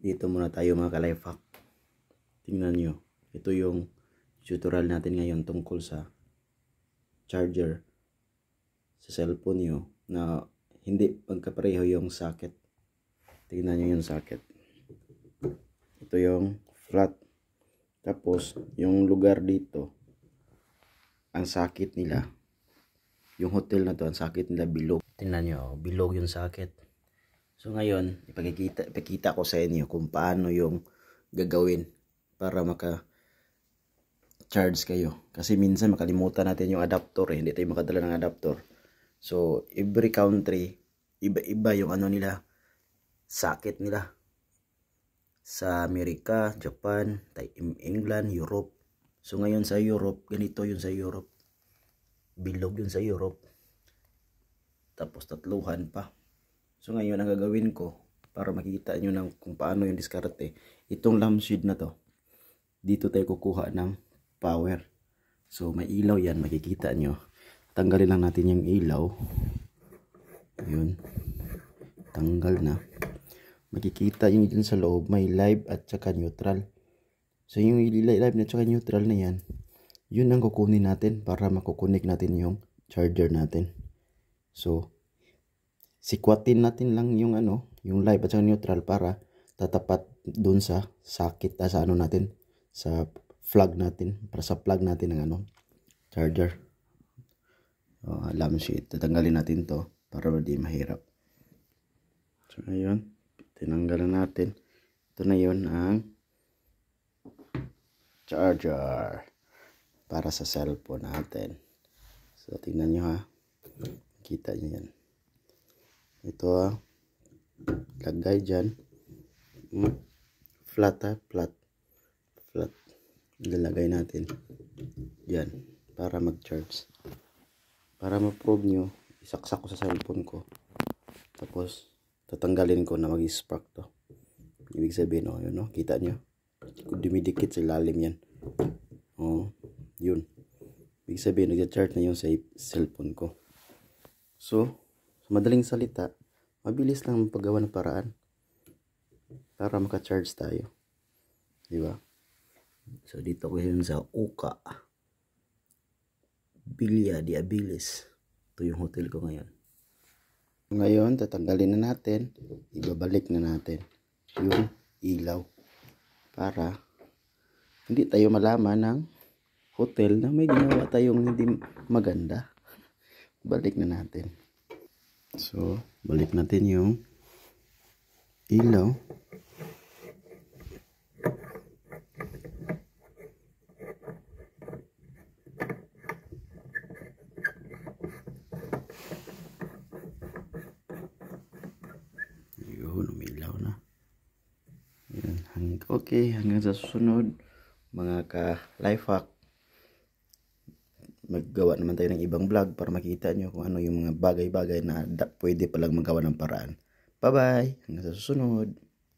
dito muna tayo mga ka-life Tingnan nyo. Ito yung tutorial natin ngayon tungkol sa charger sa cellphone nyo na hindi pagkapareho yung socket. Tingnan nyo yung socket. Ito yung flat. Tapos, yung lugar dito, ang sakit nila, yung hotel na to, ang sakit nila bilog. Tingnan nyo, bilog yung socket So ngayon, ipakikita, ipakita ko sa inyo kung paano yung gagawin para maka charge kayo. Kasi minsan makalimutan natin yung adapter eh. Hindi tayo makadala ng adapter. So every country, iba-iba yung ano nila, sakit nila. Sa Amerika, Japan, England, Europe. So ngayon sa Europe, ganito yun sa Europe. Bilog yun sa Europe. Tapos tatluhan pa. So ngayon ang gagawin ko para makita nyo na kung paano yung diskarte. Itong lampshade na to. Dito tayo kukuha ng power. So may ilaw yan makikita nyo. Tanggalin lang natin yung ilaw. Yun. Tanggal na. Makikita yung dyan sa loob. May live at saka neutral. So yung live at saka neutral na yan. Yun ang kukunin natin para makukunik natin yung charger natin. So, sikwatin natin lang yung ano, yung live at saka neutral para tatapat dun sa sakit, ah, sa ano natin, sa plug natin, para sa plug natin ng ano, charger. Oh, alam si tatanggalin natin to para hindi mahirap. So, ayun, tinanggalan natin. Ito na yon ang charger para sa cellphone natin. So, tingnan nyo ha. Kita nyo yan ito ah lagay dyan hmm. flat ha ah. flat flat ilalagay natin dyan para mag charge para ma-probe nyo isaksak ko sa cellphone ko tapos tatanggalin ko na mag spark to ibig sabihin o oh, yun o oh, kita nyo dumidikit sa lalim yan oh, yun ibig sabihin nag-charge na yung sa cellphone ko so madaling salita, mabilis lang paggawa ng paraan para maka-charge tayo. Di ba? So, dito ko yun sa Uka. Bilya de Abilis. Ito yung hotel ko ngayon. Ngayon, tatanggalin na natin. Ibabalik na natin yung ilaw. Para hindi tayo malaman ng hotel na may ginawa tayong hindi maganda. Balik na natin. So, balik natin yung ilaw. Yun, umilaw Yan. Okay, hanggang sa susunod mga ka-life hack maggawa naman tayo ng ibang vlog para makita nyo kung ano yung mga bagay-bagay na pwede palang magawa ng paraan. Bye-bye! Hanggang sa susunod!